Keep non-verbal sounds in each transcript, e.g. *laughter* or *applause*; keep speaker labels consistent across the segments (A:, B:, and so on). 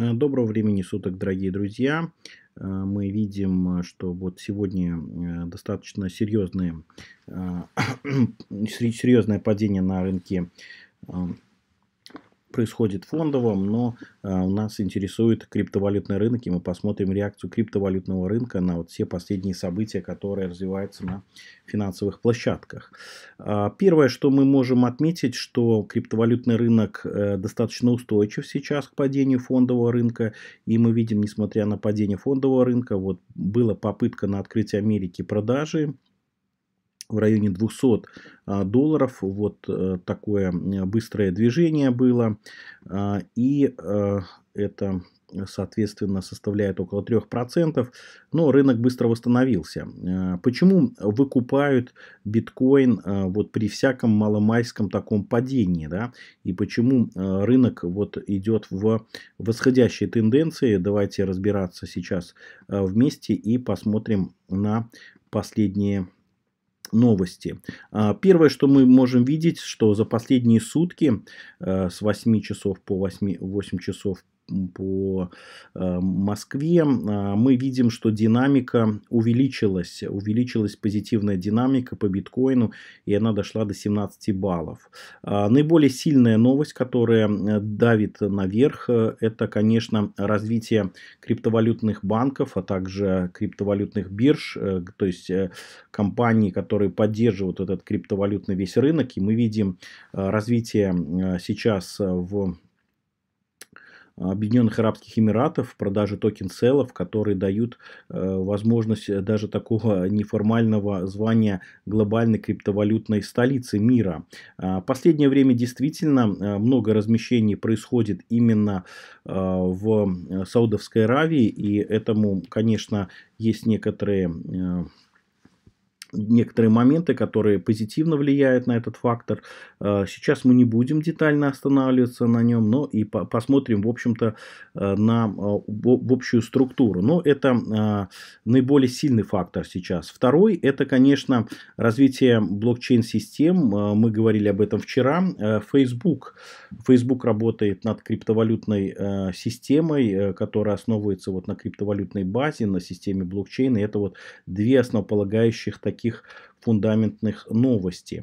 A: Э, доброго времени суток, дорогие друзья. Э, мы видим, э, что вот сегодня достаточно серьезное, *coughs* серьезное падение на рынке происходит фондовом, но э, у нас интересует криптовалютный рынок, и мы посмотрим реакцию криптовалютного рынка на вот все последние события, которые развиваются на финансовых площадках. А, первое, что мы можем отметить, что криптовалютный рынок э, достаточно устойчив сейчас к падению фондового рынка, и мы видим, несмотря на падение фондового рынка, вот была попытка на открытие Америки продажи, в районе 200 а, долларов. Вот э, такое э, быстрое движение было. А, и э, это соответственно, составляет около 3%, но рынок быстро восстановился. Почему выкупают биткоин вот при всяком маломайском таком падении, да, и почему рынок вот идет в восходящей тенденции, давайте разбираться сейчас вместе и посмотрим на последние новости. А, первое, что мы можем видеть, что за последние сутки э, с 8 часов по 8, 8 часов по э, Москве, а, мы видим, что динамика увеличилась, увеличилась позитивная динамика по биткоину, и она дошла до 17 баллов. А, наиболее сильная новость, которая э, давит наверх, э, это, конечно, развитие криптовалютных банков, а также криптовалютных бирж, то есть компаний, которые поддерживают этот криптовалютный весь рынок, и мы видим развитие сейчас в Объединенных Арабских Эмиратов, продажи токен-селов, которые дают э, возможность э, даже такого *laughs* неформального звания глобальной криптовалютной столицы мира. А, последнее время действительно э, много размещений происходит именно в Саудовской Аравии, и этому, конечно, есть некоторые некоторые моменты, которые позитивно влияют на этот фактор. Э, сейчас мы не будем детально останавливаться на нем, но и посмотрим, в общем-то, э, на э, в общую структуру. Но это наиболее сильный фактор сейчас. Второй – это, конечно, развитие блокчейн-систем. Мы говорили об этом вчера. Facebook. Facebook работает над криптовалютной системой, которая основывается вот на криптовалютной базе, на системе блокчейна. И это вот две основополагающих таких таких фундаментных новостей.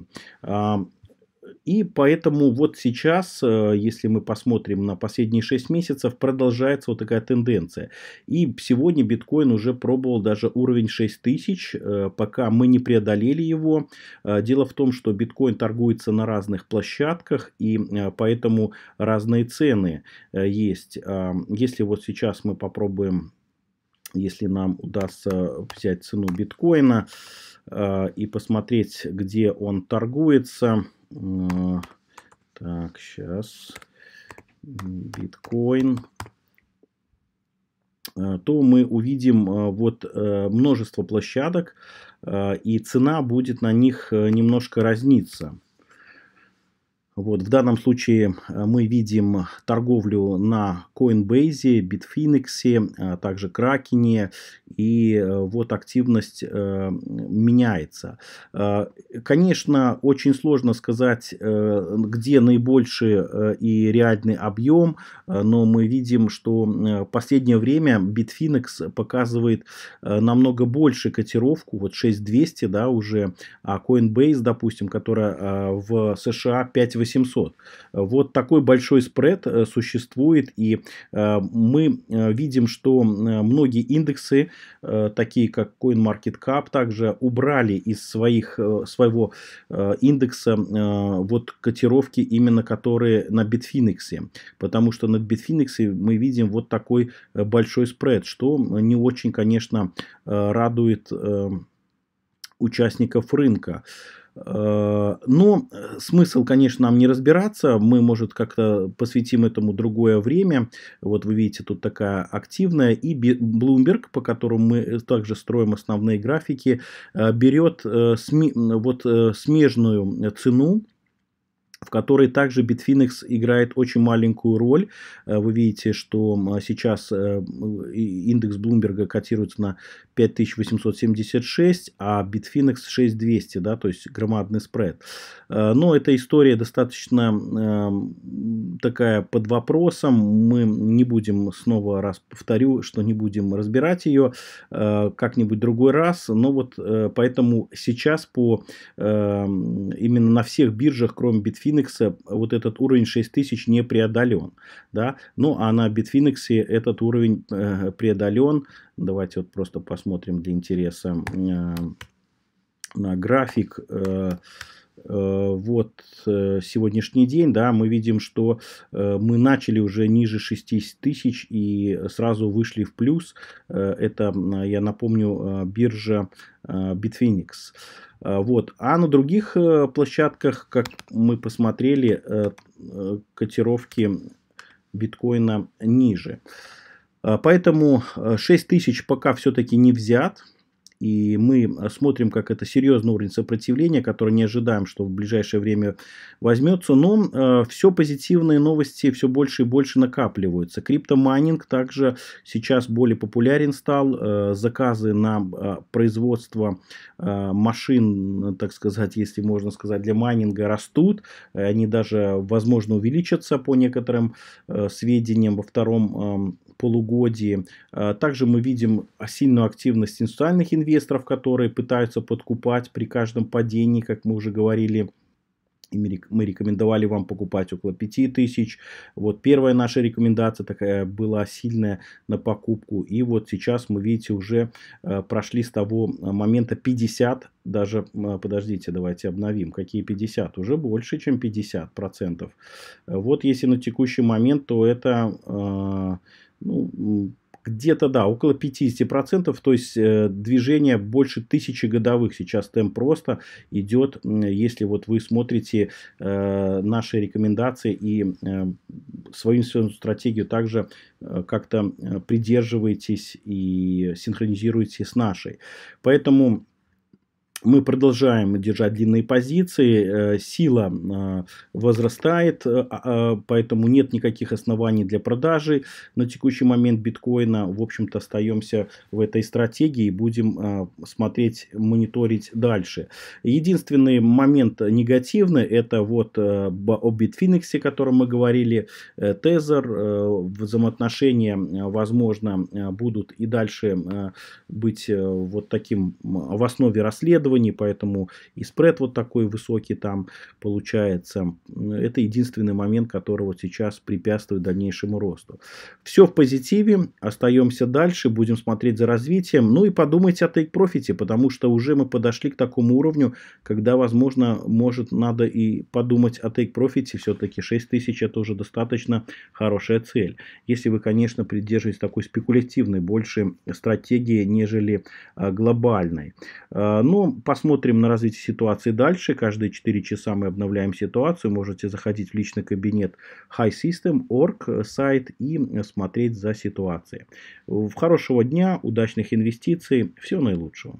A: И поэтому вот сейчас, э, если мы посмотрим на последние 6 месяцев, продолжается вот такая тенденция. И сегодня биткоин уже пробовал даже уровень тысяч, э, пока мы не преодолели его. Э, дело в том, что биткоин торгуется на разных площадках, и поэтому разные цены есть. Если вот сейчас мы попробуем, если нам удастся взять цену биткоина, Э, и посмотреть, где он торгуется. Так, сейчас. Биткоин. Э, то мы увидим э, вот множество площадок, и цена будет на них немножко разниться. Вот, в данном случае э, мы видим торговлю на Coinbase, Bitfinex, а также Kraken. И э, вот активность меняется. Конечно, очень сложно сказать, где наибольший и реальный объем. Но мы видим, что в последнее время Bitfinex показывает намного больше котировку. Вот 6200 да, уже. А Coinbase, допустим, которая в США 5800. 800. Вот такой большой спред э, существует, и э, мы э, видим, что многие индексы, такие как CoinMarketCap, также убрали из своих, своего индекса вот котировки, именно которые на Bitfinex, потому что на Bitfinex мы видим вот такой большой спред, что не очень, конечно, радует участников рынка. Э, но э, смысл, конечно, нам не разбираться. Мы, может, как-то посвятим этому другое время. Вот вы видите, тут такая активная. И Bloomberg, по которому мы э, также строим основные графики, берет вот смежную цену в которой также Bitfinex играет очень маленькую роль. Э, вы видите, что а сейчас э, индекс Блумберга котируется на 5876, а Bitfinex 6200, да, то есть громадный спред. Э, но эта история достаточно эм, такая под вопросом. Мы не будем, снова раз повторю, что не будем разбирать ее э, как-нибудь другой раз. Но вот э, поэтому сейчас по э, именно на всех биржах, кроме битфинекса вот этот уровень 6000 не преодолен. Да? Ну, а на битфинексе этот уровень преодолен. Давайте вот просто посмотрим для интереса на график. Э, вот э, сегодняшний день, да, мы видим, что э, мы начали уже ниже 6 тысяч и сразу вышли в плюс. Это, я напомню, биржа Bitfinex. Вот. А на других площадках, как мы посмотрели, котировки биткоина ниже. Поэтому 6 тысяч пока все-таки не взят. И мы смотрим, как это серьезный уровень сопротивления, который не ожидаем, что в ближайшее время возьмется. Но э, все позитивные новости все больше и больше накапливаются. Криптомайнинг также сейчас более популярен стал. Э, заказы на э, производство э, машин, так сказать, если можно сказать, для майнинга растут. Э, они даже, возможно, увеличатся по некоторым э, сведениям во втором э, полугодии. Э, также мы видим сильную активность институциональных инвесторов, которые пытаются подкупать при каждом падении, как мы уже говорили, мы рекомендовали вам покупать около 5000. Вот первая наша рекомендация такая была сильная на покупку. И вот сейчас мы, видите, уже э, прошли с того э, момента 50, даже, подождите, давайте обновим. Какие 50? Уже больше, чем 50%. Вот если на текущий момент, то это ну, где-то, да, около 50%, то есть э, движение больше тысячи годовых сейчас темп просто идет, если вот вы смотрите э, наши рекомендации и э, свою инвестиционную стратегию также э, как-то э, придерживаетесь и синхронизируете с нашей. Поэтому мы продолжаем держать длинные позиции, э, сила э, возрастает, э, а, а, поэтому нет никаких оснований для продажи на текущий момент биткоина. В общем-то, остаемся в этой стратегии и будем смотреть, мониторить дальше. Единственный момент негативный, это вот о Bitfinex, о котором мы говорили, Тезер, взаимоотношения, возможно, будут и дальше быть вот таким в основе расследования исследований, поэтому и спред вот такой высокий там получается. Это единственный момент, который вот сейчас препятствует дальнейшему росту. Все в позитиве, остаемся дальше, будем смотреть за развитием. Ну и подумайте о тейк-профите, потому что уже мы подошли к такому уровню, когда, возможно, может надо и подумать о тейк-профите. Все-таки 6 тысяч это уже достаточно хорошая цель. Если вы, конечно, придерживаетесь такой спекулятивной больше стратегии, нежели а, глобальной. А, Но ну, посмотрим на развитие ситуации дальше. Каждые 4 часа мы обновляем ситуацию. Можете заходить в личный кабинет High System Org сайт и смотреть за ситуацией. Хорошего дня, удачных инвестиций, всего наилучшего.